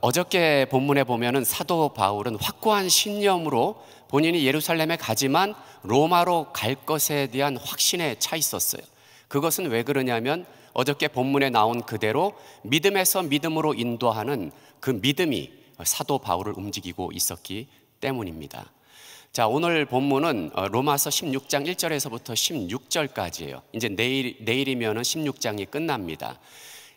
어, 저께 본문에 보면은 사도 바울은 확고한 신념으로 본인이 예루살렘에 가지만 로마로 갈 것에 대한 확신에 차 있었어요. 그것은 왜 그러냐면 어저께 본문에 나온 그대로 믿음에서 믿음으로 인도하는 그 믿음이 사도 바울을 움직이고 있었기 때문입니다. 자, 오늘 본문은 어, 로마서 16장 1절에서부터 16절까지예요. 이제 내일 내일이면은 16장이 끝납니다.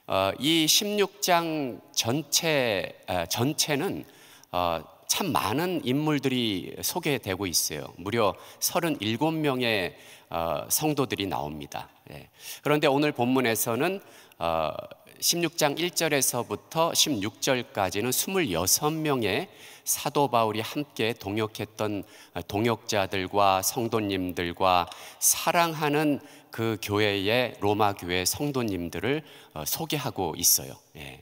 어, 이 16장 전체 전체는 어, 참 많은 인물들이 소개되고 있어요. 무려 37명의 어, 성도들이 나옵니다. 예. 그런데 오늘 본문에서는 16장 1절에서부터 16절까지는 26명의 사도 바울이 함께 동역했던 동역자들과 성도님들과 사랑하는 그 교회의 로마 교회 성도님들을 어, 소개하고 있어요. 예.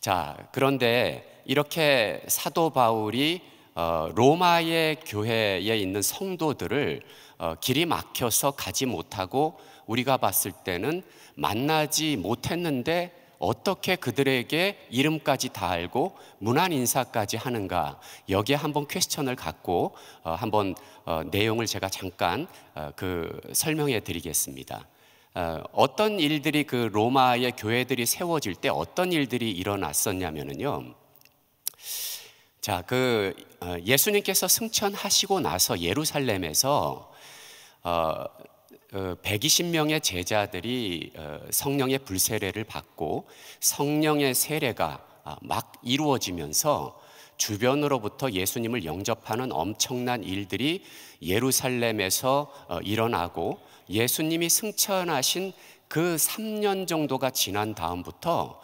자, 그런데 이렇게 사도 바울이 어, 로마의 교회에 있는 성도들을 어, 길이 막혀서 가지 못하고 우리가 봤을 때는 만나지 못했는데 어떻게 그들에게 이름까지 다 알고 문안 인사까지 하는가 여기에 한번 퀘스천을 갖고 어, 한번 어, 내용을 제가 잠깐 어, 그 설명해 드리겠습니다. 어, 어떤 일들이 그 로마의 교회들이 세워질 때 어떤 일들이 일어났었냐면요 자, 그 어, 예수님께서 승천하시고 나서 예루살렘에서 어, 120명의 어, 제자들이 어, 성령의 불세례를 받고 성령의 세례가 아, 막 이루어지면서 주변으로부터 예수님을 영접하는 엄청난 일들이 예루살렘에서 어, 일어나고 예수님이 승천하신 그 3년 정도가 지난 다음부터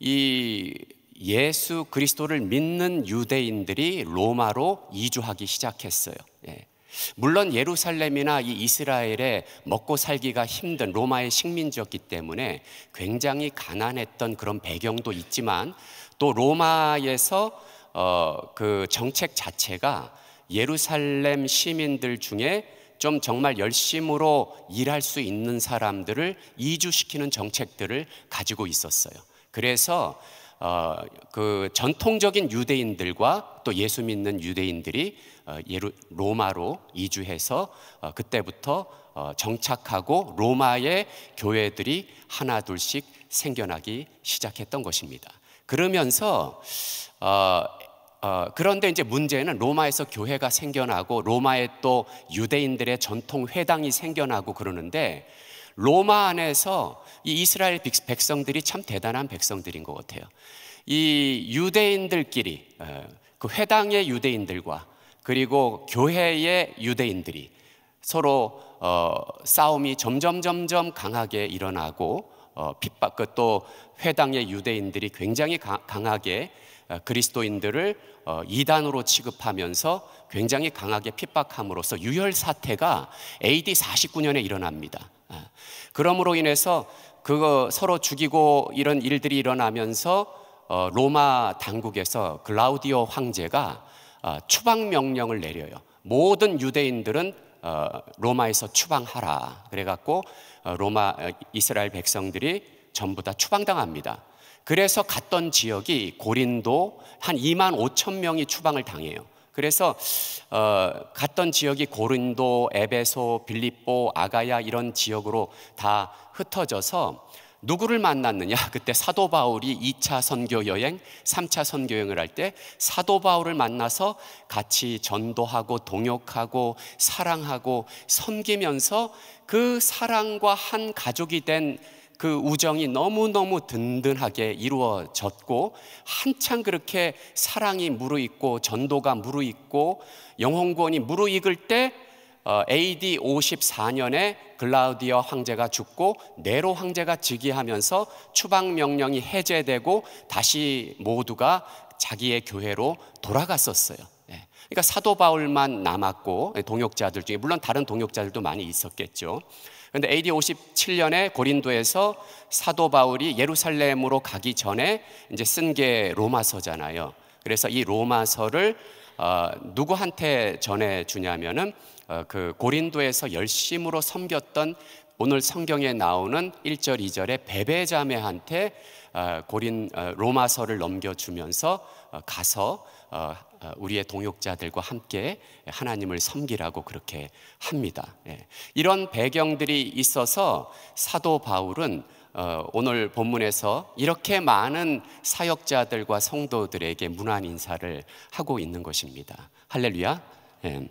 이 예수 그리스도를 믿는 유대인들이 로마로 이주하기 시작했어요. 예. 물론 예루살렘이나 이 이스라엘에 먹고 살기가 힘든 로마의 식민지였기 때문에 굉장히 가난했던 그런 배경도 있지만 또 로마에서 어, 그 정책 자체가 예루살렘 시민들 중에 좀 정말 열심으로 일할 수 있는 사람들을 이주시키는 정책들을 가지고 있었어요. 그래서 어, 그 전통적인 유대인들과 또 예수 믿는 유대인들이 어, 예루, 로마로 이주해서 어, 그때부터 어, 정착하고 로마의 교회들이 하나둘씩 생겨나기 시작했던 것입니다. 그러면서 어, 어, 그런데 이제 문제는 로마에서 교회가 생겨나고 로마에 또 유대인들의 전통 회당이 생겨나고 그러는데 로마 안에서 이 이스라엘 백성들이 참 대단한 백성들인 것 같아요. 이 유대인들끼리 어, 그 회당의 유대인들과 그리고 교회의 유대인들이 서로 어, 싸움이 점점 점점 강하게 일어나고 어, 핍박 그 또 회당의 유대인들이 굉장히 가, 강하게 어, 그리스도인들을 어, 이단으로 취급하면서 굉장히 강하게 핍박함으로써 유혈 사태가 AD 49년에 일어납니다. 예. 그러므로 인해서 그거 서로 죽이고 이런 일들이 일어나면서 어, 로마 당국에서 글라우디오 황제가 어, 추방 명령을 내려요. 모든 유대인들은 어, 로마에서 추방하라. 그래갖고 로마 이스라엘 백성들이 전부 다 추방당합니다. 그래서 갔던 지역이 고린도 한 2만 5천 명이 추방을 당해요. 그래서 어, 갔던 지역이 고린도, 에베소, 빌립보, 아가야 이런 지역으로 다 흩어져서 누구를 만났느냐? 그때 사도 바울이 2차 선교 여행, 3차 선교 여행을 할 때 사도 바울을 만나서 같이 전도하고 동역하고 사랑하고 섬기면서 그 사랑과 한 가족이 된그 우정이 너무너무 든든하게 이루어졌고 한창 그렇게 사랑이 무르익고 전도가 무르익고 영혼권이 무르익을 때 어, AD 54년에 글라우디어 황제가 죽고 네로 황제가 즉위하면서 추방 명령이 해제되고 다시 모두가 자기의 교회로 돌아갔었어요. 예. 그러니까 사도 바울만 남았고 예, 동역자들 중에 물론 다른 동역자들도 많이 있었겠죠. 그런데 AD 57년에 고린도에서 사도 바울이 예루살렘으로 가기 전에 이제 쓴 게 로마서잖아요. 그래서 이 로마서를 어, 누구한테 전해 주냐면은 어, 그 고린도에서 열심으로 섬겼던 오늘 성경에 나오는 1절 2절의 베베자매한테 어, 고린 어, 로마서를 넘겨주면서 어, 가서 어, 어, 우리의 동역자들과 함께 하나님을 섬기라고 그렇게 합니다. 예. 이런 배경들이 있어서 사도 바울은 어, 오늘 본문에서 이렇게 많은 사역자들과 성도들에게 문안 인사를 하고 있는 것입니다. 할렐루야. 예.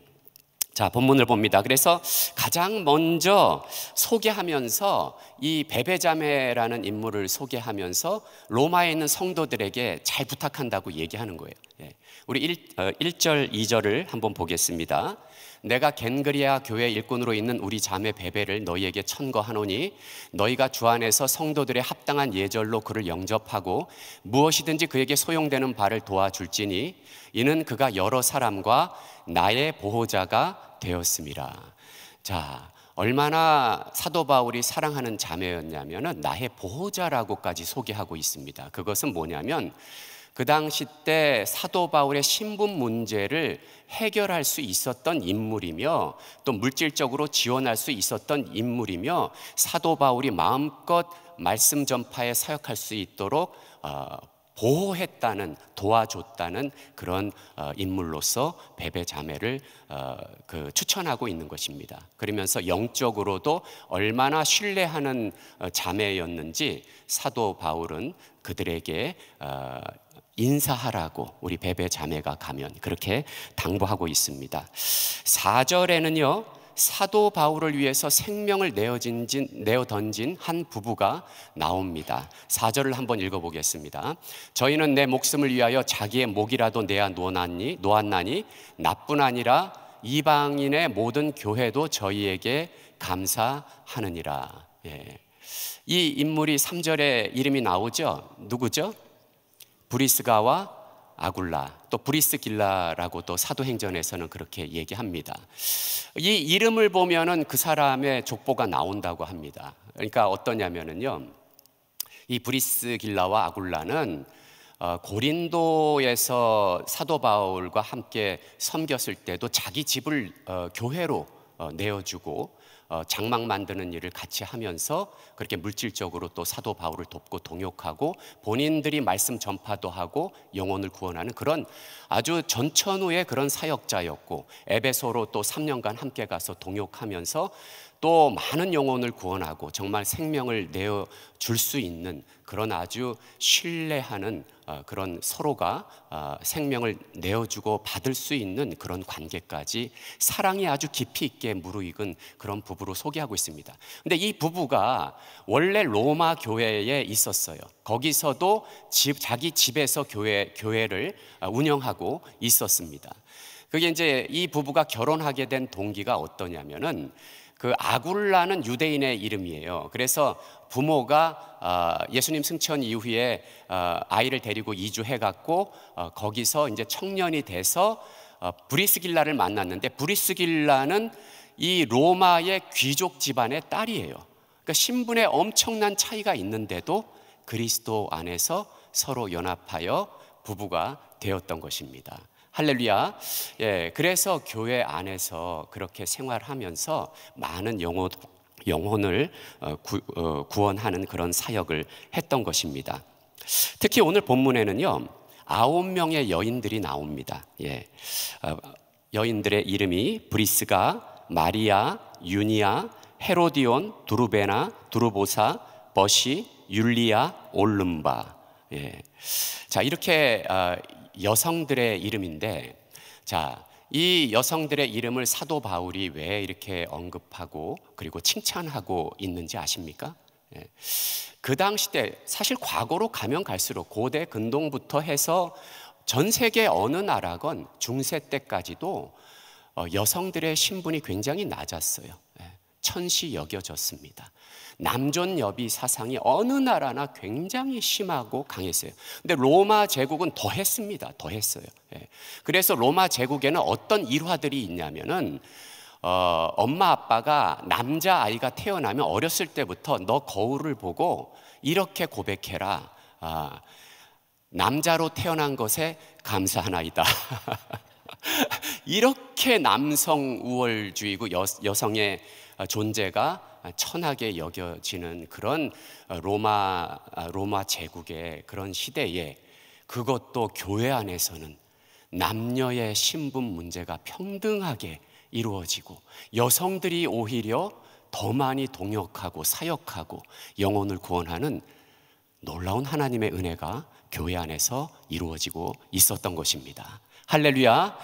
자, 본문을 봅니다. 그래서 가장 먼저 소개하면서 이 베베자매라는 인물을 소개하면서 로마에 있는 성도들에게 잘 부탁한다고 얘기하는 거예요. 예. 우리 1, 어, 절 2절을 한번 보겠습니다. 내가 겐그리아 교회 일꾼으로 있는 우리 자매 베베를 너희에게 천거하노니 너희가 주 안에서 성도들의 합당한 예절로 그를 영접하고 무엇이든지 그에게 소용되는 바를 도와줄지니 이는 그가 여러 사람과 나의 보호자가 되었습니다. 자, 얼마나 사도 바울이 사랑하는 자매였냐면은 나의 보호자라고까지 소개하고 있습니다. 그것은 뭐냐면 그 당시 때 사도 바울의 신분 문제를 해결할 수 있었던 인물이며 또 물질적으로 지원할 수 있었던 인물이며 사도 바울이 마음껏 말씀 전파에 사역할 수 있도록 어, 보호했다는 도와줬다는 그런 어, 인물로서 베베 자매를 어, 그 추천하고 있는 것입니다. 그러면서 영적으로도 얼마나 신뢰하는 어, 자매였는지 사도 바울은 그들에게 어, 인사하라고 우리 베베 자매가 가면 그렇게 당부하고 있습니다. 4절에는요. 사도 바울을 위해서 생명을 내어진, 내어 던진 한 부부가 나옵니다. 4절을 한번 읽어보겠습니다. 저희는 내 목숨을 위하여 자기의 목이라도 내야 놓았니, 놓았나니 나뿐 아니라 이방인의 모든 교회도 저희에게 감사하느니라. 예. 이 인물이 3절에 이름이 나오죠? 누구죠? 브리스가와 아굴라 또 브리스길라라고 또 사도행전에서는 그렇게 얘기합니다. 이 이름을 보면은 그 사람의 족보가 나온다고 합니다. 그러니까 어떠냐면은요. 이 브리스길라와 아굴라는 어, 고린도에서 사도 바울과 함께 섬겼을 때도 자기 집을 어, 교회로 어, 내어주고 어, 장막 만드는 일을 같이 하면서 그렇게 물질적으로 또 사도 바울을 돕고 동역하고 본인들이 말씀 전파도 하고 영혼을 구원하는 그런 아주 전천후의 그런 사역자였고 에베소로 또 3년간 함께 가서 동역하면서 또 많은 영혼을 구원하고 정말 생명을 내어 줄 수 있는 그런 아주 신뢰하는 아, 그런 서로가 아, 생명을 내어주고 받을 수 있는 그런 관계까지 사랑이 아주 깊이 있게 무르익은 그런 부부로 소개하고 있습니다. 근데 이 부부가 원래 로마 교회에 있었어요. 거기서도 집, 자기 집에서 교회, 교회를 아, 운영하고 있었습니다. 그게 이제 이 부부가 결혼하게 된 동기가 어떠냐면은 그 아굴라는 유대인의 이름이에요. 그래서 부모가 아, 예수님 승천 이후에 아, 아이를 데리고 이주해갖고 어, 거기서 이제 청년이 돼서 어, 브리스길라를 만났는데 브리스길라는 이 로마의 귀족 집안의 딸이에요. 그러니까 신분에 엄청난 차이가 있는데도 그리스도 안에서 서로 연합하여 부부가 되었던 것입니다. 할렐루야. 예, 그래서 교회 안에서 그렇게 생활하면서 많은 영혼, 영혼을 어, 구, 어, 원하는 그런 사역을 했던 것입니다. 특히 오늘 본문에는요, 아홉 명의 여인들이 나옵니다. 예, 어, 여인들의 이름이 브리스가, 마리아, 유니아, 헤로디온, 두루베나, 두루보사, 버시, 율리아, 올름바. 예. 자, 이렇게 여성들의 이름인데 자, 이 여성들의 이름을 사도 바울이 왜 이렇게 언급하고 그리고 칭찬하고 있는지 아십니까? 예. 그 당시 때 사실 과거로 가면 갈수록 고대 근동부터 해서 전 세계 어느 나라건 중세 때까지도 어, 여성들의 신분이 굉장히 낮았어요. 예. 천시 여겨졌습니다. 남존여비 사상이 어느 나라나 굉장히 심하고 강했어요. 근데 로마 제국은 더 했습니다. 더 했어요. 예. 그래서 로마 제국에는 어떤 일화들이 있냐면은 어, 엄마 아빠가 남자 아이가 태어나면 어렸을 때부터 너 거울을 보고 이렇게 고백해라. 아, 남자로 태어난 것에 감사하나이다. 이렇게 남성 우월주의고 여, 여성의 존재가 천하게 여겨지는 그런 어, 로마 아, 로마 제국의 그런 시대에 그것도 교회 안에서는 남녀의 신분 문제가 평등하게 이루어지고 여성들이 오히려 더 많이 동역하고 사역하고 영혼을 구원하는 놀라운 하나님의 은혜가 교회 안에서 이루어지고 있었던 것입니다. 할렐루야.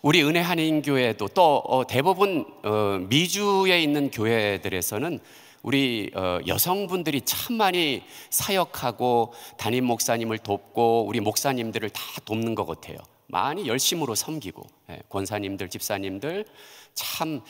우리 은혜 한인교회도 또 어, 대부분 어, 미주에 있는 교회들에서는 우리 어, 여성분들이 참 많이 사역하고 담임 목사님을 돕고 우리 목사님들을 다 돕는 것 같아요. 많이 열심으로 섬기고 예, 권사님들, 집사님들 참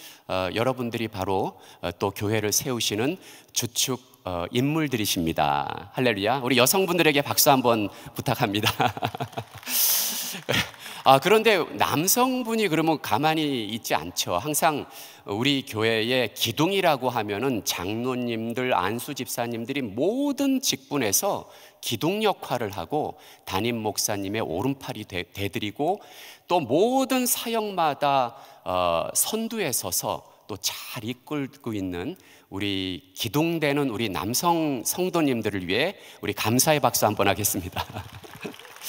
여러분들이 바로 또 교회를 세우시는 주축 어, 인물들이십니다. 할렐루야. 우리 여성분들에게 박수 한번 부탁합니다. 아, 그런데 남성분이 그러면 가만히 있지 않죠. 항상 우리 교회의 기둥이라고 하면은 장로님들, 안수 집사님들이 모든 직분에서 기둥 역할을 하고 담임 목사님의 오른팔이 되, 되드리고 또 모든 사역마다 어, 선두에 서서 또 잘 이끌고 있는 우리 기둥되는 우리 남성 성도님들을 위해 우리 감사의 박수 한번 하겠습니다.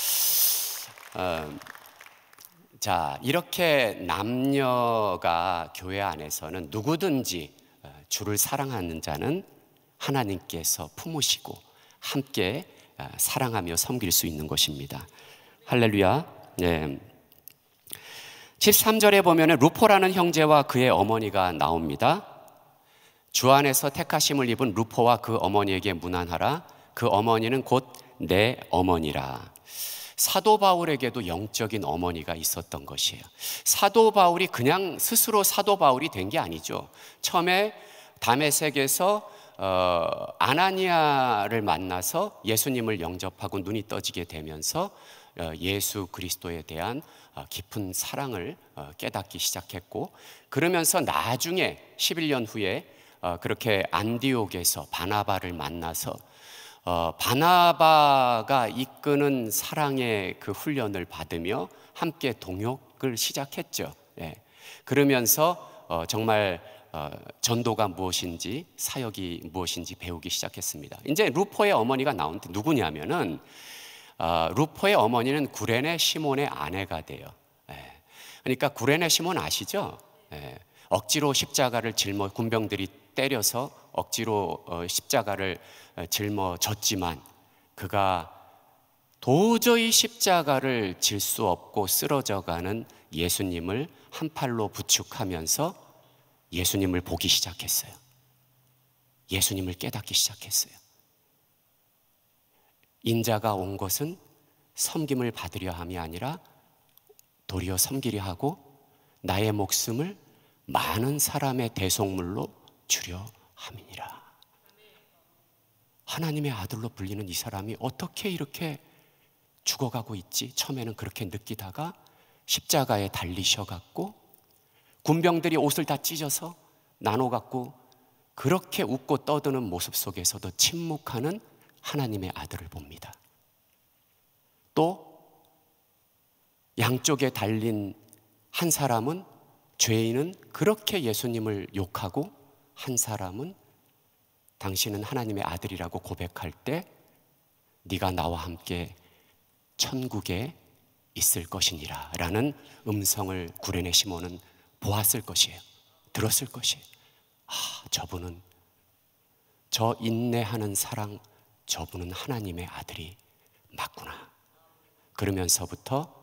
어, 자, 이렇게 남녀가 교회 안에서는 누구든지 어, 주를 사랑하는 자는 하나님께서 품으시고 함께 어, 사랑하며 섬길 수 있는 것입니다. 할렐루야. 예. 13절에 보면 루포라는 형제와 그의 어머니가 나옵니다. 주 안에서 택하심을 입은 루포와 그 어머니에게 문안하라. 그 어머니는 곧 내 어머니라. 사도 바울에게도 영적인 어머니가 있었던 것이에요. 사도 바울이 그냥 스스로 사도 바울이 된 게 아니죠. 처음에 담에색에서 어, 아나니아를 만나서 예수님을 영접하고 눈이 떠지게 되면서 어, 예수 그리스도에 대한 어, 깊은 사랑을 어, 깨닫기 시작했고 그러면서 나중에 11년 후에 그렇게 안디옥에서 바나바를 만나서 어, 바나바가 이끄는 사랑의 그 훈련을 받으며 함께 동역을 시작했죠. 예. 그러면서 어, 정말 어, 전도가 무엇인지 사역이 무엇인지 배우기 시작했습니다. 이제 루포의 어머니가 나오데 누구냐면은 어, 루포의 어머니는 구레네 시몬의 아내가 돼요. 예. 그러니까 구레네 시몬 아시죠? 예. 억지로 십자가를 짊어 군병들이 때려서 억지로 어, 십자가를 짊어졌지만 그가 도저히 십자가를 질 수 없고 쓰러져가는 예수님을 한 팔로 부축하면서 예수님을 보기 시작했어요. 예수님을 깨닫기 시작했어요. 인자가 온 것은 섬김을 받으려 함이 아니라 도리어 섬기려 하고 나의 목숨을 많은 사람의 대속물로 주려 함이니라. 하나님의 아들로 불리는 이 사람이 어떻게 이렇게 죽어가고 있지? 처음에는 그렇게 느끼다가 십자가에 달리셔갖고 군병들이 옷을 다 찢어서 나눠갖고 그렇게 웃고 떠드는 모습 속에서도 침묵하는 하나님의 아들을 봅니다. 또 양쪽에 달린 한 사람은 죄인은 그렇게 예수님을 욕하고 한 사람은 당신은 하나님의 아들이라고 고백할 때 네가 나와 함께 천국에 있을 것이니라 라는 음성을 구레네 시몬은 보았을 것이에요. 들었을 것이에요. 아, 저분은 저 인내하는 사랑 저분은 하나님의 아들이 맞구나. 그러면서부터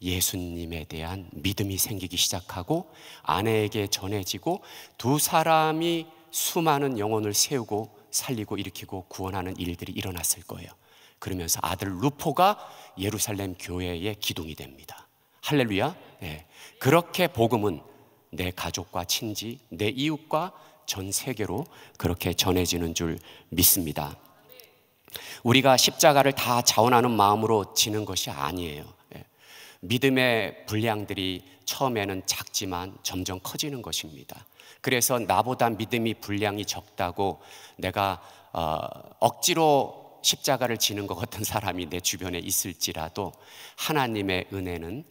예수님에 대한 믿음이 생기기 시작하고 아내에게 전해지고 두 사람이 수많은 영혼을 세우고 살리고 일으키고 구원하는 일들이 일어났을 거예요. 그러면서 아들 루포가 예루살렘 교회의 기둥이 됩니다. 할렐루야. 네. 그렇게 복음은 내 가족과 친지, 내 이웃과 전 세계로 그렇게 전해지는 줄 믿습니다. 우리가 십자가를 다 자원하는 마음으로 지는 것이 아니에요. 예. 믿음의 분량들이 처음에는 작지만 점점 커지는 것입니다. 그래서 나보다 믿음이 분량이 적다고 내가 어, 억지로 십자가를 지는 것 같은 사람이 내 주변에 있을지라도 하나님의 은혜는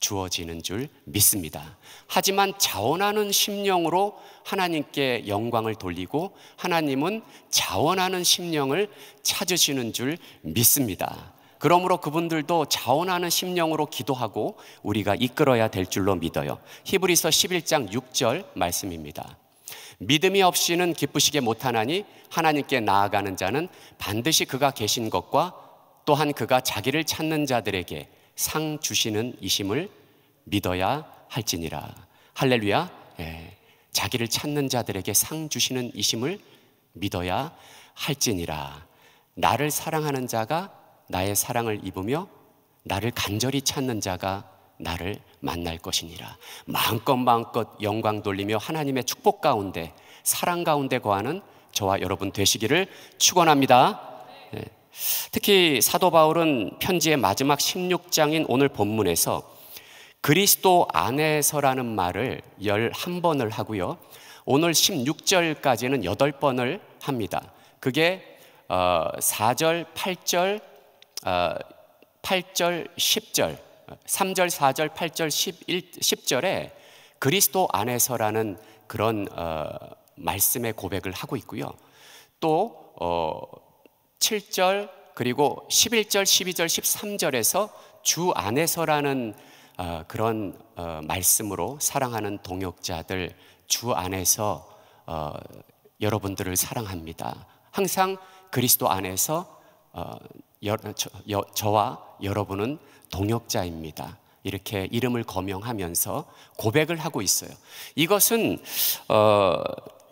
주어지는 줄 믿습니다. 하지만 자원하는 심령으로 하나님께 영광을 돌리고 하나님은 자원하는 심령을 찾으시는 줄 믿습니다. 그러므로 그분들도 자원하는 심령으로 기도하고 우리가 이끌어야 될 줄로 믿어요. 히브리서 11장 6절 말씀입니다. 믿음이 없이는 기쁘시게 못하나니 하나님께 나아가는 자는 반드시 그가 계신 것과 또한 그가 자기를 찾는 자들에게 상 주시는 이심을 믿어야 할지니라. 할렐루야. 예. 자기를 찾는 자들에게 상 주시는 이심을 믿어야 할지니라. 나를 사랑하는 자가 나의 사랑을 입으며 나를 간절히 찾는 자가 나를 만날 것이니라. 마음껏 마음껏 영광 돌리며 하나님의 축복 가운데 사랑 가운데 거하는 저와 여러분 되시기를 축원합니다. 예. 특히 사도 바울은 편지의 마지막 16장인 오늘 본문에서 그리스도 안에서라는 말을 11번을 하고요. 오늘 16절까지는 8번을 합니다. 그게 4절, 어, 8절, 8절, 어, 10절, 3절, 4절, 8절, 11, 10절에 그리스도 안에서라는 그런 어, 말씀의 고백을 하고 있고요. 또 어, 7절 그리고 11절, 12절, 13절에서 주 안에서라는 어, 그런 어, 말씀으로 사랑하는 동역자들 주 안에서 어, 여러분들을 사랑합니다. 항상 그리스도 안에서 어, 여, 저, 와 여러분은 동역자입니다. 이렇게 이름을 거명하면서 고백을 하고 있어요. 이것은 어,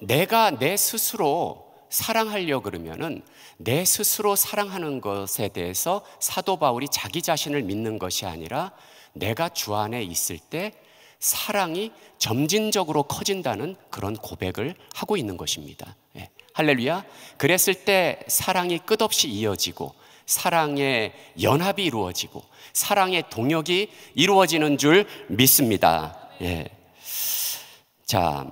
내가 내 스스로 사랑하려 그러면은 내 스스로 사랑하는 것에 대해서 사도 바울이 자기 자신을 믿는 것이 아니라 내가 주 안에 있을 때 사랑이 점진적으로 커진다는 그런 고백을 하고 있는 것입니다. 예. 할렐루야. 그랬을 때 사랑이 끝없이 이어지고 사랑의 연합이 이루어지고 사랑의 동역이 이루어지는 줄 믿습니다. 예. 자,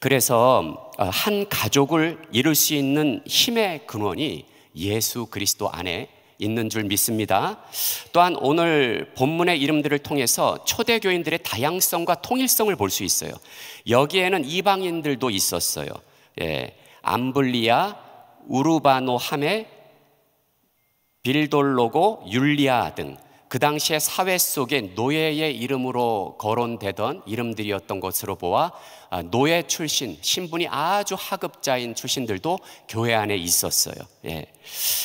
그래서 어, 한 가족을 이룰 수 있는 힘의 근원이 예수 그리스도 안에 있는 줄 믿습니다. 또한 오늘 본문의 이름들을 통해서 초대 교인들의 다양성과 통일성을 볼 수 있어요. 여기에는 이방인들도 있었어요. 예, 암블리아, 우르바노함의 빌돌로고 율리아 등 그 당시의 사회 속에 노예의 이름으로 거론되던 이름들이었던 것으로 보아 아, 노예 출신, 신분이 아주 하급자인 출신들도 교회 안에 있었어요. 예.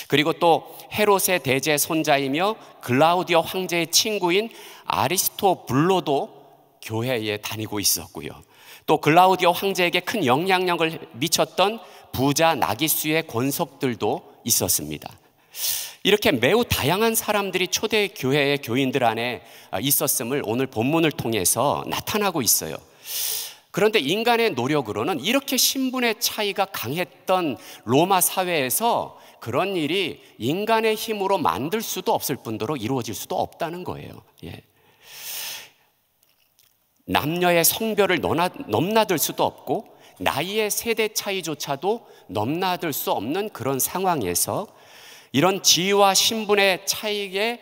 그리고 또 헤롯의 대제 손자이며 글라우디오 황제의 친구인 아리스토블로도 교회에 다니고 있었고요. 또 글라우디오 황제에게 큰 영향력을 미쳤던 부자 나기수의 권속들도 있었습니다. 이렇게 매우 다양한 사람들이 초대 교회의 교인들 안에 있었음을 오늘 본문을 통해서 나타나고 있어요. 그런데 인간의 노력으로는 이렇게 신분의 차이가 강했던 로마 사회에서 그런 일이 인간의 힘으로 만들 수도 없을 뿐더러 이루어질 수도 없다는 거예요. 예. 남녀의 성별을 넘나들 수도 없고 나이의 세대 차이조차도 넘나들 수 없는 그런 상황에서 이런 지위와 신분의 차이에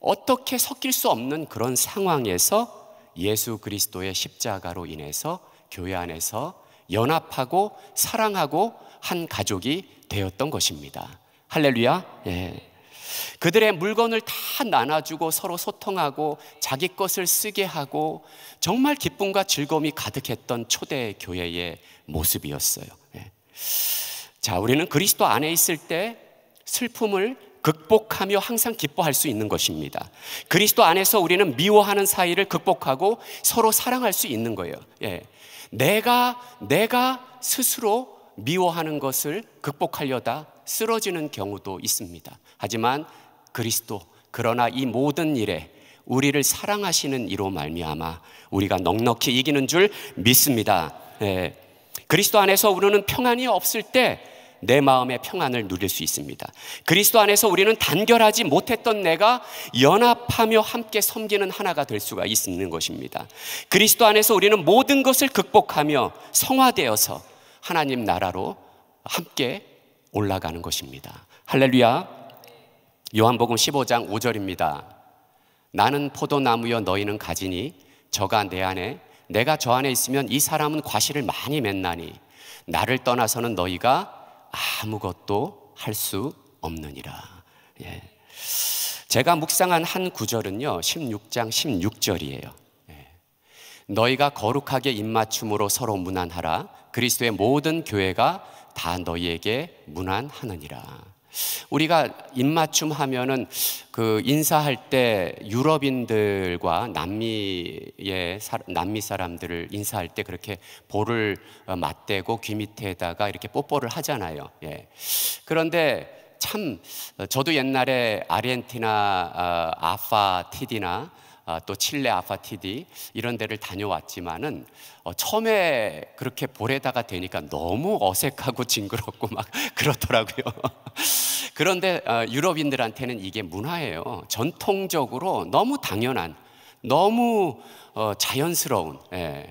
어떻게 섞일 수 없는 그런 상황에서 예수 그리스도의 십자가로 인해서 교회 안에서 연합하고 사랑하고 한 가족이 되었던 것입니다. 할렐루야. 예. 그들의 물건을 다 나눠주고 서로 소통하고 자기 것을 쓰게 하고 정말 기쁨과 즐거움이 가득했던 초대 교회의 모습이었어요. 예. 자, 우리는 그리스도 안에 있을 때 슬픔을 극복하며 항상 기뻐할 수 있는 것입니다. 그리스도 안에서 우리는 미워하는 사이를 극복하고 서로 사랑할 수 있는 거예요. 예. 내가, 내가 스스로 미워하는 것을 극복하려다 쓰러지는 경우도 있습니다. 하지만 그리스도, 그러나 이 모든 일에 우리를 사랑하시는 이로 말미암아 우리가 넉넉히 이기는 줄 믿습니다. 예. 그리스도 안에서 우리는 평안이 없을 때내 마음의 평안을 누릴 수 있습니다. 그리스도 안에서 우리는 단결하지 못했던 내가 연합하며 함께 섬기는 하나가 될 수가 있는 것입니다. 그리스도 안에서 우리는 모든 것을 극복하며 성화되어서 하나님 나라로 함께 올라가는 것입니다. 할렐루야. 요한복음 15장 5절입니다. 나는 포도나무여 너희는 가지니 저가 내 안에 내가 저 안에 있으면 이 사람은 과실을 많이 맺나니 나를 떠나서는 너희가 아무것도 할 수 없느니라. 예. 제가 묵상한 한 구절은요, 16장 16절이에요. 예. 너희가 거룩하게 입맞춤으로 서로 문안하라. 그리스도의 모든 교회가 다 너희에게 문안하느니라. 우리가 입맞춤 하면은 그 인사할 때 유럽인들과 남미의 남미 사람들을 인사할 때 그렇게 볼을 어, 맞대고 귀 밑에다가 이렇게 뽀뽀를 하잖아요. 예. 그런데 참 어, 저도 옛날에 아르헨티나 어, 아파 티디나 아, 또 칠레 아파티디 이런 데를 다녀왔지만은 어, 처음에 그렇게 볼에다가 되니까 너무 어색하고 징그럽고 막 그렇더라고요. 그런데 어, 유럽인들한테는 이게 문화예요. 전통적으로 너무 당연한, 너무 어, 자연스러운. 예.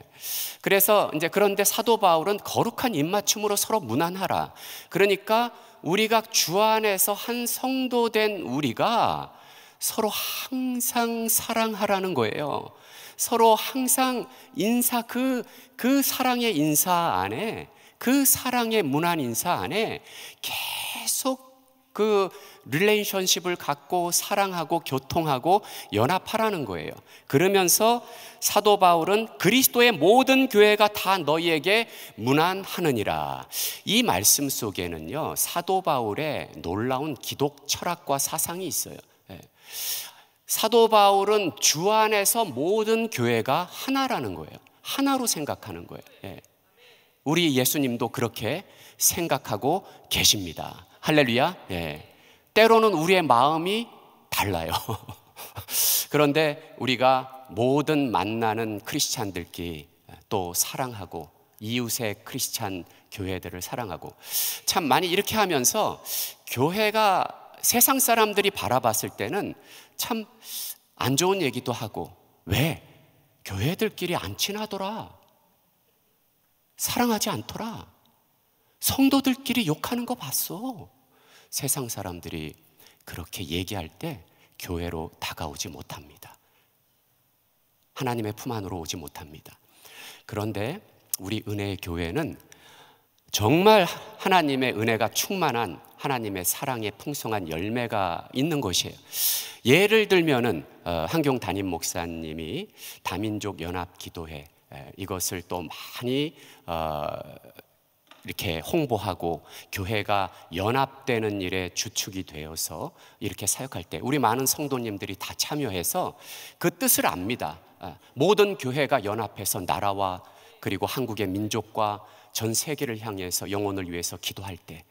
그래서 이제 그런데 사도 바울은 거룩한 입맞춤으로 서로 무난하라. 그러니까 우리가 주 안에서 한 성도 된 우리가 서로 항상 사랑하라는 거예요. 서로 항상 인사 그, 그 사랑의 인사 안에 그 사랑의 문안 인사 안에 계속 그 릴레이션십을 갖고 사랑하고 교통하고 연합하라는 거예요. 그러면서 사도 바울은 그리스도의 모든 교회가 다 너희에게 문안하느니라. 이 말씀 속에는요, 사도 바울의 놀라운 기독 철학과 사상이 있어요. 사도 바울은 주 안에서 모든 교회가 하나라는 거예요. 하나로 생각하는 거예요. 예. 우리 예수님도 그렇게 생각하고 계십니다. 할렐루야. 예. 때로는 우리의 마음이 달라요. 그런데 우리가 모든 만나는 크리스찬들끼리 또 사랑하고 이웃의 크리스찬 교회들을 사랑하고 참 많이 이렇게 하면서 교회가 세상 사람들이 바라봤을 때는 참 안 좋은 얘기도 하고, 왜? 교회들끼리 안 친하더라. 사랑하지 않더라. 성도들끼리 욕하는 거 봤어. 세상 사람들이 그렇게 얘기할 때 교회로 다가오지 못합니다. 하나님의 품 안으로 오지 못합니다. 그런데 우리 은혜의 교회는 정말 하나님의 은혜가 충만한 하나님의 사랑의 풍성한 열매가 있는 것이에요. 예를 들면은 어, 한경 담임 목사님이 다민족 연합 기도회 이것을 또 많이 어, 이렇게 홍보하고 교회가 연합되는 일에 주축이 되어서 이렇게 사역할 때 우리 많은 성도님들이 다 참여해서 그 뜻을 압니다. 어, 모든 교회가 연합해서 나라와 그리고 한국의 민족과 전 세계를 향해서 영혼을 위해서 기도할 때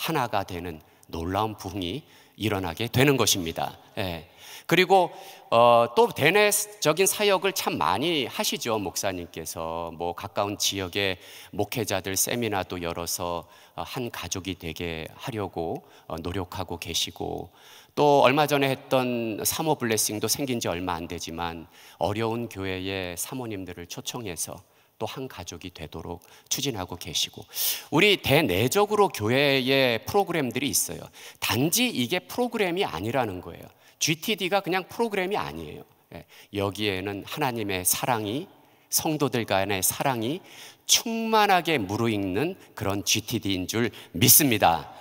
하나가 되는 놀라운 부흥이 일어나게 되는 것입니다. 예. 그리고 어, 또 대내적인 사역을 참 많이 하시죠 목사님께서 뭐 가까운 지역의 목회자들 세미나도 열어서 어, 한 가족이 되게 하려고 어, 노력하고 계시고 또 얼마 전에 했던 사모 블레싱도 생긴 지 얼마 안 되지만 어려운 교회의 사모님들을 초청해서 또한 가족이 되도록 추진하고 계시고 우리 대내적으로 교회의 프로그램들이 있어요. 단지 이게 프로그램이 아니라는 거예요. GTD가 그냥 프로그램이 아니에요. 예, 여기에는 하나님의 사랑이 성도들 간의 사랑이 충만하게 무르익는 그런 GTD인 줄 믿습니다.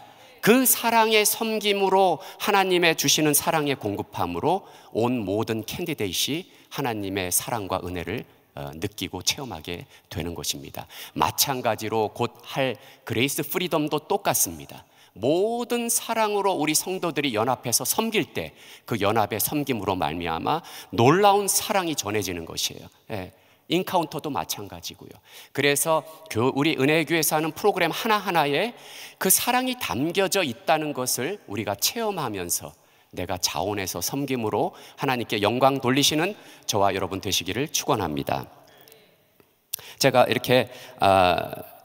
그 사랑의 섬김으로 하나님의 주시는 사랑의 공급함으로 온 모든 캔디데이 하나님의 사랑과 은혜를 어, 느끼고 체험하게 되는 것입니다. 마찬가지로 곧 할 그레이스 프리덤도 똑같습니다. 모든 사랑으로 우리 성도들이 연합해서 섬길 때 그 연합의 섬김으로 말미암아 놀라운 사랑이 전해지는 것이에요. 예. 인카운터도 마찬가지고요. 그래서 우리 은혜교에서 하는 프로그램 하나하나에 그 사랑이 담겨져 있다는 것을 우리가 체험하면서 내가 자원해서 섬김으로 하나님께 영광 돌리시는 저와 여러분 되시기를 축원합니다. 제가 이렇게 어,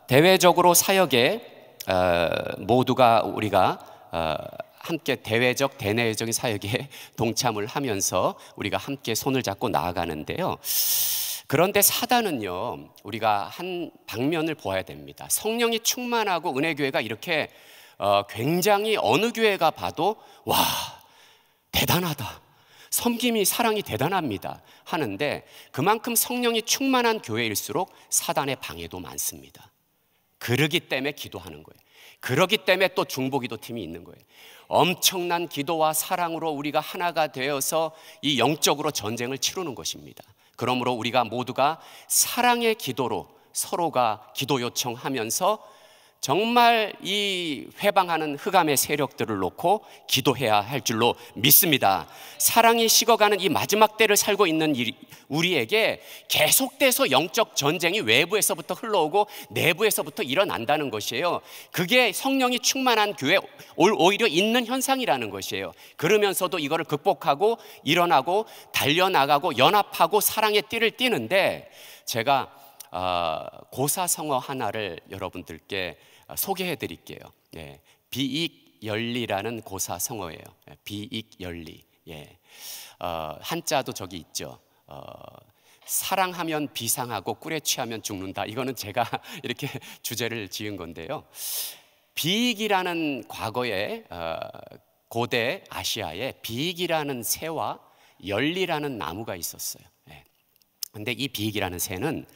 대외적으로 사역에 어, 모두가 우리가 어, 함께 대외적 대내적인 사역에 동참을 하면서 우리가 함께 손을 잡고 나아가는데요. 그런데 사단은요, 우리가 한 방면을 보아야 됩니다. 성령이 충만하고 은혜교회가 이렇게 어, 굉장히 어느 교회가 봐도 와, 대단하다. 섬김이 사랑이 대단합니다. 하는데 그만큼 성령이 충만한 교회일수록 사단의 방해도 많습니다. 그러기 때문에 기도하는 거예요. 그러기 때문에 또 중보기도 팀이 있는 거예요. 엄청난 기도와 사랑으로 우리가 하나가 되어서 이 영적으로 전쟁을 치르는 것입니다. 그러므로 우리가 모두가 사랑의 기도로 서로가 기도 요청하면서 정말 이 회방하는 흑암의 세력들을 놓고 기도해야 할 줄로 믿습니다. 사랑이 식어가는 이 마지막 때를 살고 있는 우리에게 계속돼서 영적 전쟁이 외부에서부터 흘러오고 내부에서부터 일어난다는 것이에요. 그게 성령이 충만한 교회 오히려 있는 현상이라는 것이에요. 그러면서도 이거를 극복하고 일어나고 달려나가고 연합하고 사랑의 띠를 띠는데 제가 아, 고사성어 하나를 여러분들께 아, 소개해 드릴게요. 예, 비익연리라는 고사성어예요. 예, 비익연리. 예, 어, 한자도 저기 있죠. 어, 사랑하면 비상하고 꿀에 취하면 죽는다. 이거는 제가 이렇게 주제를 지은 건데요. 비익이라는 과거에 어, 고대 아시아에 비익이라는 새와 열리라는 나무가 있었어요. 그런데 예. 이 비익이라는 새는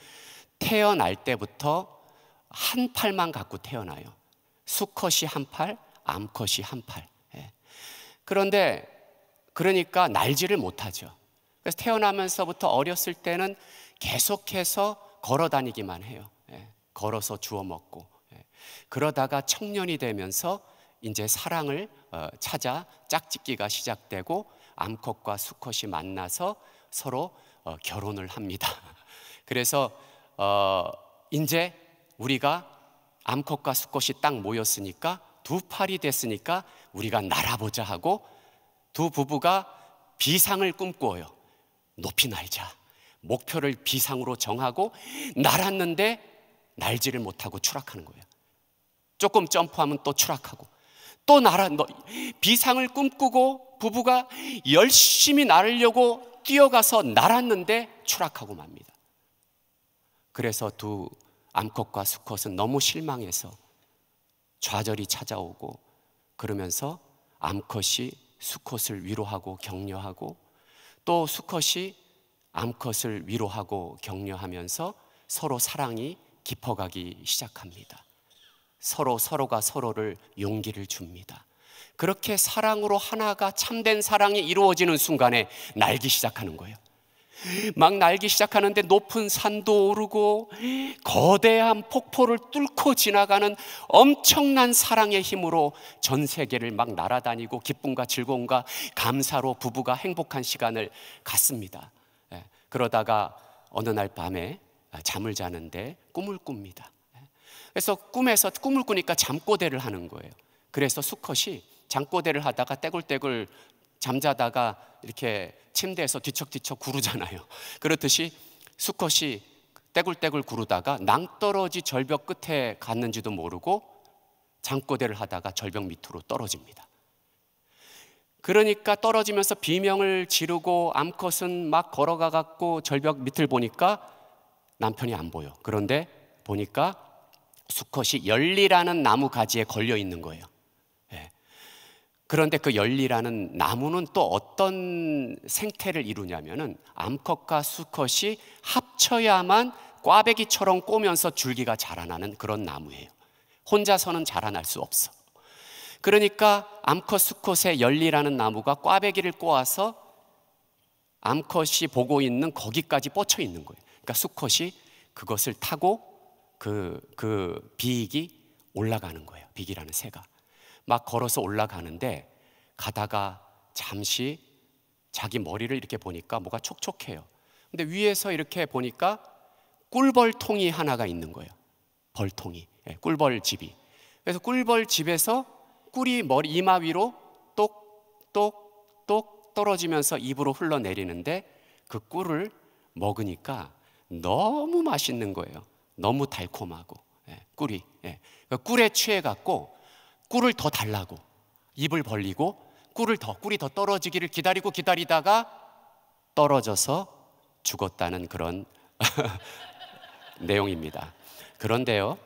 태어날 때부터 한 팔만 갖고 태어나요. 수컷이 한 팔, 암컷이 한 팔. 예. 그런데 그러니까 날지를 못하죠. 그래서 태어나면서부터 어렸을 때는 계속해서 걸어 다니기만 해요. 예. 걸어서 주워 먹고. 예. 그러다가 청년이 되면서 이제 사랑을 어, 찾아 짝짓기가 시작되고 암컷과 수컷이 만나서 서로 어, 결혼을 합니다. 그래서 어, 이제 우리가 암컷과 수컷이 딱 모였으니까 두 팔이 됐으니까 우리가 날아보자 하고 두 부부가 비상을 꿈꾸어요. 높이 날자. 목표를 비상으로 정하고 날았는데 날지를 못하고 추락하는 거예요. 조금 점프하면 또 추락하고 또 날아 비상을 꿈꾸고 부부가 열심히 날려고 뛰어가서 날았는데 추락하고 맙니다. 그래서 두 암컷과 수컷은 너무 실망해서 좌절이 찾아오고 그러면서 암컷이 수컷을 위로하고 격려하고 또 수컷이 암컷을 위로하고 격려하면서 서로 사랑이 깊어가기 시작합니다. 서로 서로가 서로를 용기를 줍니다. 그렇게 사랑으로 하나가 참된 사랑이 이루어지는 순간에 날기 시작하는 거예요. 막 날기 시작하는데 높은 산도 오르고 거대한 폭포를 뚫고 지나가는 엄청난 사랑의 힘으로 전 세계를 막 날아다니고 기쁨과 즐거움과 감사로 부부가 행복한 시간을 갖습니다. 예, 그러다가 어느 날 밤에 잠을 자는데 꿈을 꿉니다. 예, 그래서 꿈에서 꿈을 꾸니까 잠꼬대를 하는 거예요. 그래서 수컷이 잠꼬대를 하다가 떼굴떼굴 잠자다가 이렇게 침대에서 뒤척뒤척 구르잖아요. 그렇듯이 수컷이 떼굴떼굴 구르다가 낭떠러지 절벽 끝에 갔는지도 모르고 장꼬대를 하다가 절벽 밑으로 떨어집니다. 그러니까 떨어지면서 비명을 지르고 암컷은 막 걸어가 갖고 절벽 밑을 보니까 남편이 안 보여. 그런데 보니까 수컷이 열리라는 나무 가지에 걸려 있는 거예요. 그런데 그 열리라는 나무는 또 어떤 생태를 이루냐면은 암컷과 수컷이 합쳐야만 꽈배기처럼 꼬면서 줄기가 자라나는 그런 나무예요. 혼자서는 자라날 수 없어. 그러니까 암컷 수컷의 열리라는 나무가 꽈배기를 꼬아서 암컷이 보고 있는 거기까지 뻗쳐 있는 거예요. 그러니까 수컷이 그것을 타고 그, 그 비익이 올라가는 거예요. 비익이라는 새가. 막 걸어서 올라가는데 가다가 잠시 자기 머리를 이렇게 보니까 뭐가 촉촉해요. 근데 위에서 이렇게 보니까 꿀벌통이 하나가 있는 거예요. 벌통이, 예, 꿀벌집이. 그래서 꿀벌집에서 꿀이 머리 이마 위로 똑똑똑 떨어지면서 입으로 흘러내리는데 그 꿀을 먹으니까 너무 맛있는 거예요. 너무 달콤하고 예, 꿀이 예. 그 꿀에 취해 갖고 꿀을 더 달라고 입을 벌리고 꿀을 더 꿀이 더 떨어지기를 기다리고 기다리다가 떨어져서 죽었다는 그런 내용입니다. 그런데요.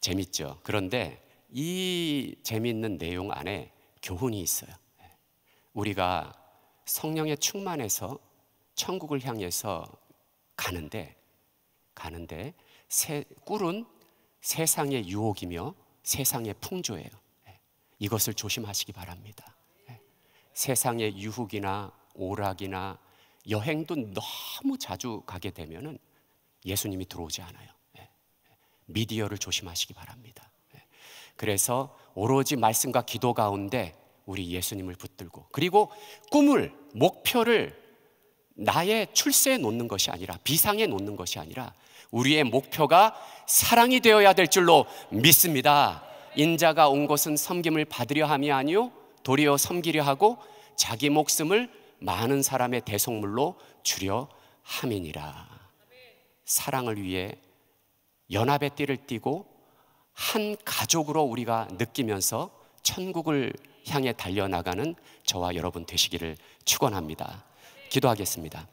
재밌죠. 그런데 이 재밌는 내용 안에 교훈이 있어요. 우리가 성령의 충만해서 천국을 향해서 가는데 가는데 세, 꿀은 세상의 유혹이며 세상의 풍조예요. 이것을 조심하시기 바랍니다. 세상의 유혹이나 오락이나 여행도 너무 자주 가게 되면은 예수님이 들어오지 않아요. 미디어를 조심하시기 바랍니다. 그래서 오로지 말씀과 기도 가운데 우리 예수님을 붙들고 그리고 꿈을 목표를 나의 출세에 놓는 것이 아니라 비상에 놓는 것이 아니라 우리의 목표가 사랑이 되어야 될 줄로 믿습니다. 인자가 온 것은 섬김을 받으려 함이 아니요 도리어 섬기려 하고 자기 목숨을 많은 사람의 대속물로 주려 함이니라. 사랑을 위해 연합의 띠를 띠고 한 가족으로 우리가 느끼면서 천국을 향해 달려나가는 저와 여러분 되시기를 축원합니다. 기도하겠습니다.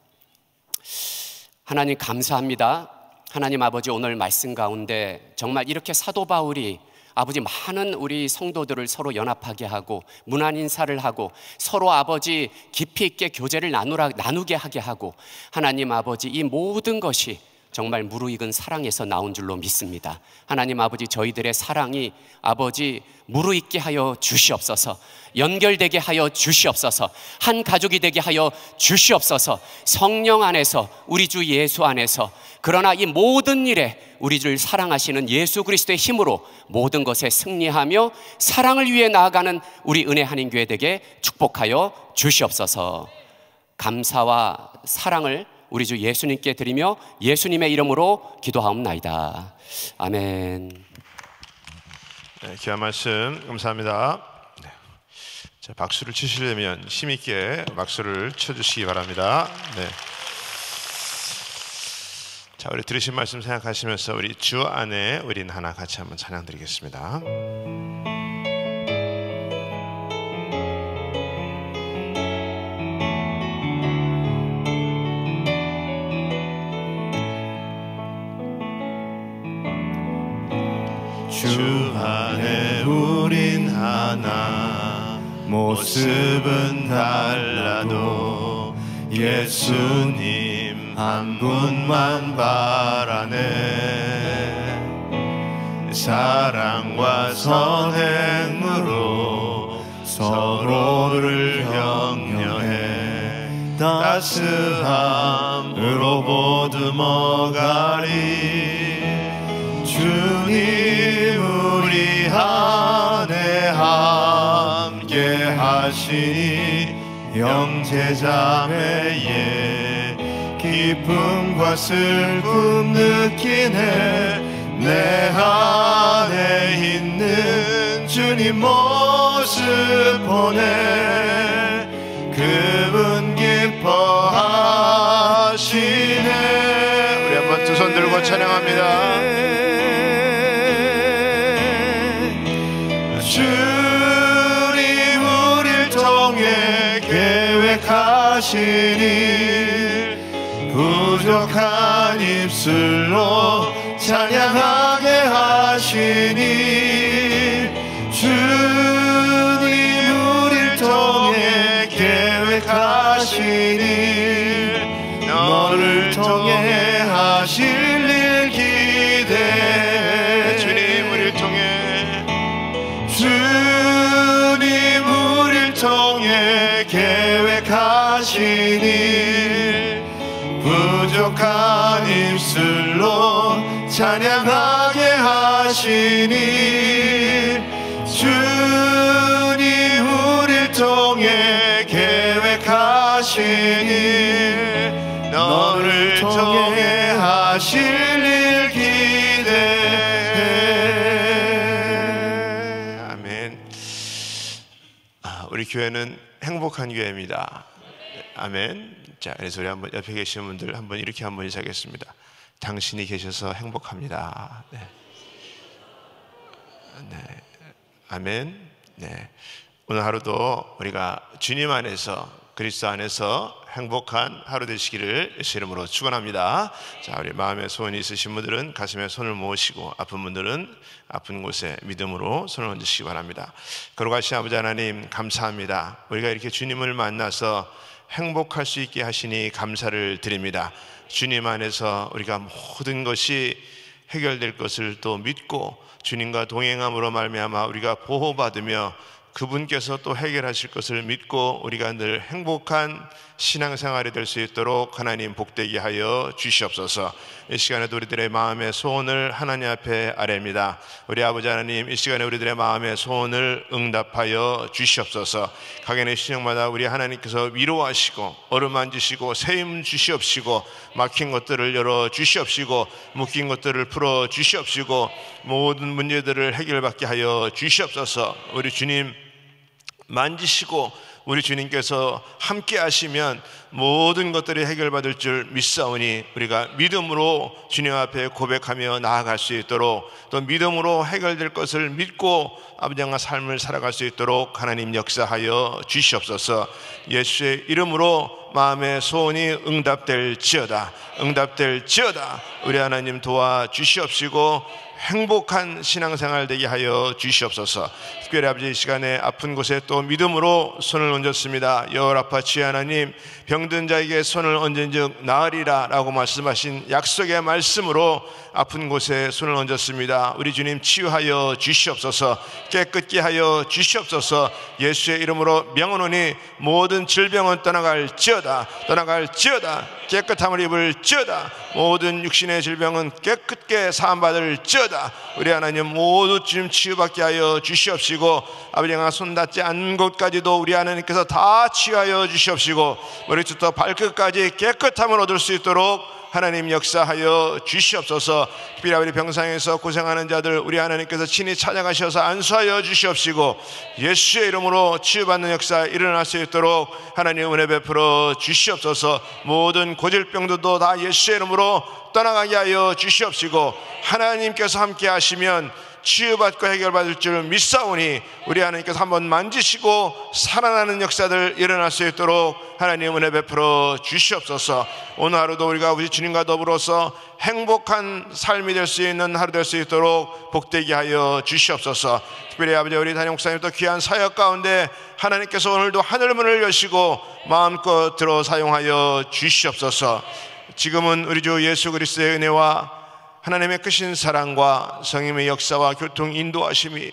하나님 감사합니다. 하나님 아버지 오늘 말씀 가운데 정말 이렇게 사도 바울이 아버지 많은 우리 성도들을 서로 연합하게 하고 문안 인사를 하고 서로 아버지 깊이 있게 교제를 나누라, 나누게 하게 하고 하나님 아버지 이 모든 것이 정말 무르익은 사랑에서 나온 줄로 믿습니다. 하나님 아버지 저희들의 사랑이 아버지 무르익게 하여 주시옵소서. 연결되게 하여 주시옵소서. 한 가족이 되게 하여 주시옵소서. 성령 안에서 우리 주 예수 안에서 그러나 이 모든 일에 우리 를 사랑하시는 예수 그리스도의 힘으로 모든 것에 승리하며 사랑을 위해 나아가는 우리 은혜 한인 교회 되게 축복하여 주시옵소서. 감사와 사랑을 우리 주 예수님께 드리며 예수님의 이름으로 기도하옵나이다. 아멘. 네, 귀한 말씀 감사합니다. 네. 자, 박수를 치시려면 힘있게 박수를 쳐주시기 바랍니다. 네. 자, 우리 들으신 말씀 생각하시면서 우리 주 안에 우린 하나 같이 한번 찬양 드리겠습니다. 모습은 달라도 예수님 한 분만 바라네 사랑과 선행으로 서로를 격려해 따스함으로 보듬어 가리 주님 우리 하 하시니 형제자매의 기쁨과 슬픔 느끼네 내 안에 있는 주님 모습 보네 그분 기뻐하시네 우리 한번 두 손 들고 찬양합니다 하시니 부족한 입술로 찬양하게 하시니 주님 우릴 통해 계획하시니 너를 통해 하시 악한 입술로 찬양하게 하시니 주님 우릴 통해 계획하시니 너를 통해 하실 일기대 아멘 아, 우리 교회는 행복한 교회입니다 아멘. 자, 그래서 우리 한번 옆에 계신 분들 한번 이렇게 한번 인사하겠습니다. 당신이 계셔서 행복합니다. 네. 네. 아멘. 네. 오늘 하루도 우리가 주님 안에서 그리스도 안에서 행복한 하루 되시기를 예수 이름으로 축원합니다. 자, 우리 마음에 소원이 있으신 분들은 가슴에 손을 모으시고 아픈 분들은 아픈 곳에 믿음으로 손을 얹으시기 바랍니다. 걸어가신 아버지 하나님 감사합니다. 우리가 이렇게 주님을 만나서 행복할 수 있게 하시니 감사를 드립니다. 주님 안에서 우리가 모든 것이 해결될 것을 또 믿고 주님과 동행함으로 말미암아 우리가 보호받으며 그분께서 또 해결하실 것을 믿고 우리가 늘 행복한 신앙생활이 될 수 있도록 하나님 복되게 하여 주시옵소서. 이 시간에도 우리들의 마음의 소원을 하나님 앞에 아뢰입니다. 우리 아버지 하나님, 이 시간에 우리들의 마음의 소원을 응답하여 주시옵소서. 강연의 신청마다 우리 하나님께서 위로하시고 어루만지시고 세임 주시옵시고 막힌 것들을 열어 주시옵시고 묶인 것들을 풀어 주시옵시고 모든 문제들을 해결받게 하여 주시옵소서. 우리 주님 만지시고 우리 주님께서 함께 하시면 모든 것들이 해결받을 줄 믿사오니 우리가 믿음으로 주님 앞에 고백하며 나아갈 수 있도록 또 믿음으로 해결될 것을 믿고 아버지와 삶을 살아갈 수 있도록 하나님 역사하여 주시옵소서 예수의 이름으로 마음의 소원이 응답될 지어다 응답될 지어다 우리 하나님 도와 주시옵시고 행복한 신앙생활 되게 하여 주시옵소서. 특별히 아버지 이 시간에 아픈 곳에 또 믿음으로 손을 얹었습니다. 여호라파 치 하나님 병든 자에게 손을 얹은 즉 나으리라라고 말씀하신 약속의 말씀으로 아픈 곳에 손을 얹었습니다. 우리 주님 치유하여 주시옵소서 깨끗게 하여 주시옵소서 예수의 이름으로 명언하니 모든 질병은 떠나갈지어다 떠나갈지어다 깨끗함을 입을지어다 모든 육신의 질병은 깨끗게 사함받을지어다 우리 하나님 모두 지금 치유받게 하여 주시옵시고 아버지 양아 손 닿지 않는 곳까지도 우리 하나님께서 다 치유하여 주시옵시고 머리부터 발끝까지 깨끗함을 얻을 수 있도록 하나님 역사하여 주시옵소서 특별히 아 병상에서 고생하는 자들 우리 하나님께서 친히 찾아가셔서 안수하여 주시옵시고 예수의 이름으로 치유받는 역사 일어날 수 있도록 하나님 은혜 베풀어 주시옵소서 모든 고질병들도 다 예수의 이름으로 떠나가게 하여 주시옵시고 하나님께서 함께 하시면 치유받고 해결받을 줄 믿사오니 우리 하나님께서 한번 만지시고 살아나는 역사들 일어날 수 있도록 하나님 은혜 베풀어 주시옵소서 오늘 하루도 우리가 우리 주님과 더불어서 행복한 삶이 될 수 있는 하루 될 수 있도록 복되게 하여 주시옵소서 특별히 아버지 우리 단임 목사님도 귀한 사역 가운데 하나님께서 오늘도 하늘문을 여시고 마음껏 들어 사용하여 주시옵소서 지금은 우리 주 예수 그리스도의 은혜와 하나님의 크신 사랑과 성임의 역사와 교통 인도하심이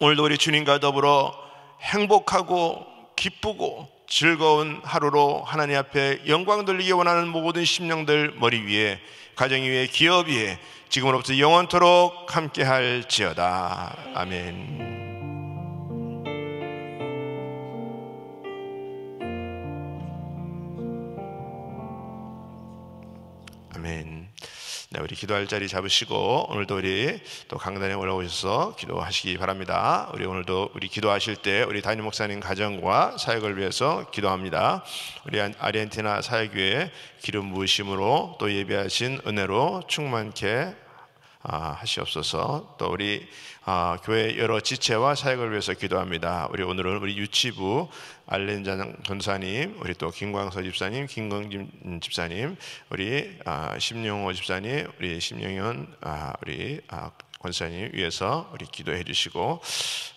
오늘도 우리 주님과 더불어 행복하고 기쁘고 즐거운 하루로 하나님 앞에 영광 돌리기 원하는 모든 심령들 머리 위에 가정 위에 기업 위에 지금으로부터 영원토록 함께할지어다 아멘. 아멘. 네, 우리 기도할 자리 잡으시고 오늘도 우리 또 강단에 올라오셔서 기도하시기 바랍니다. 우리 오늘도 우리 기도하실 때 우리 담임 목사님 가정과 사역을 위해서 기도합니다. 우리 아, 아르헨티나 사역위에 기름 부으심으로 또 예비하신 은혜로 충만케 아, 하시옵소서. 또 우리 아, 교회 여러 지체와 사역을 위해서 기도합니다. 우리 오늘은 우리 유치부 알렌 전사님, 우리 또 김광서 집사님, 김광진 집사님, 우리 아, 심영호 집사님, 우리 심영현 우리 권사님 위해서 우리 기도해 주시고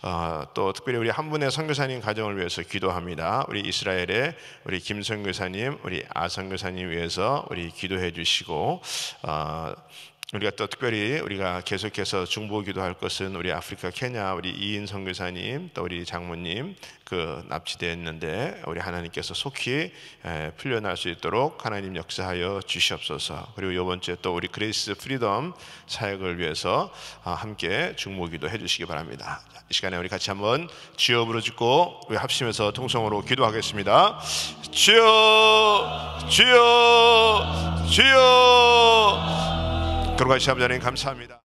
어, 또 특별히 우리 한 분의 선교사님 가정을 위해서 기도합니다. 우리 이스라엘의 우리 김선교사님, 우리 아선교사님 위해서 우리 기도해 주시고 어, 우리가 또 특별히 우리가 계속해서 중보기도 할 것은 우리 아프리카 케냐 우리 이인 선교사님 또 우리 장모님 그 납치됐는데 되 우리 하나님께서 속히 풀려날 수 있도록 하나님 역사하여 주시옵소서. 그리고 이번 주에 또 우리 그레이스 프리덤 사역을 위해서 아, 함께 중보기도 해주시기 바랍니다. 이 시간에 우리 같이 한번 주업으로 짓고 우리 합심해서 통성으로 기도하겠습니다. 주여, 주여, 주여. 들어가 시합 자리에 감사합니다.